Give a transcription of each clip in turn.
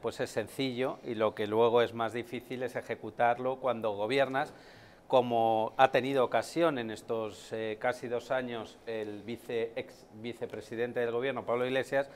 pues es sencillo y lo que luego es más difícil es ejecutarlo cuando gobiernas, como ha tenido ocasión en estos eh, casi dos años el ex vicepresidente del gobierno, Pablo Iglesias,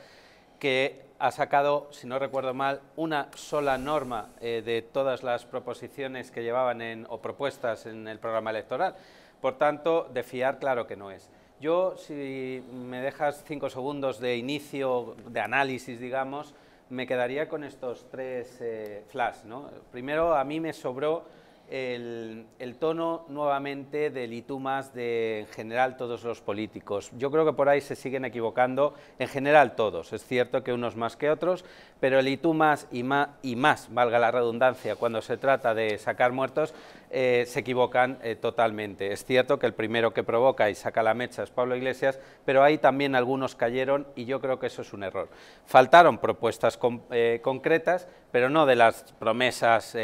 que ha sacado, si no recuerdo mal, una sola norma eh, de todas las proposiciones que llevaban en, o propuestas en el programa electoral. Por tanto, de fiar, claro que no es. Yo, si me dejas cinco segundos de inicio, de análisis, digamos, me quedaría con estos tres eh, flash. ¿no? Primero, a mí me sobró el, tono nuevamente del itumas más de en general todos los políticos. Yo creo que por ahí se siguen equivocando en general todos. Es cierto que unos más que otros, pero el itumas más y más, y más valga la redundancia, cuando se trata de sacar muertos, eh, se equivocan eh, totalmente. Es cierto que el primero que provoca y saca la mecha es Pablo Iglesias, pero ahí también algunos cayeron y yo creo que eso es un error. Faltaron propuestas eh, concretas, pero no de las promesas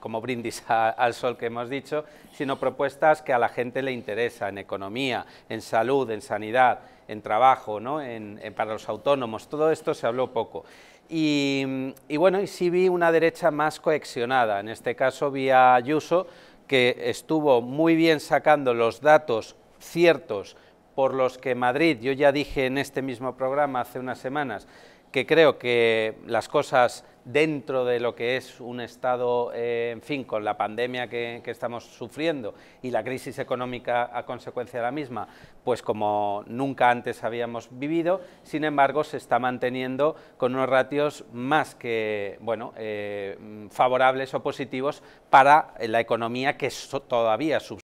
como brindis a al sol que hemos dicho, sino propuestas que a la gente le interesa en economía, en salud, en sanidad, en trabajo, ¿no? en, para los autónomos, todo esto se habló poco. Y, bueno, y sí vi una derecha más coexionada, en este caso vi a Ayuso, que estuvo muy bien sacando los datos ciertos por los que Madrid, yo ya dije en este mismo programa hace unas semanas, que creo que las cosas dentro de lo que es un Estado, eh, en fin, con la pandemia que, estamos sufriendo y la crisis económica a consecuencia de la misma, pues como nunca antes habíamos vivido, sin embargo se está manteniendo con unos ratios más que bueno, eh, favorables o positivos para la economía que todavía subsiste.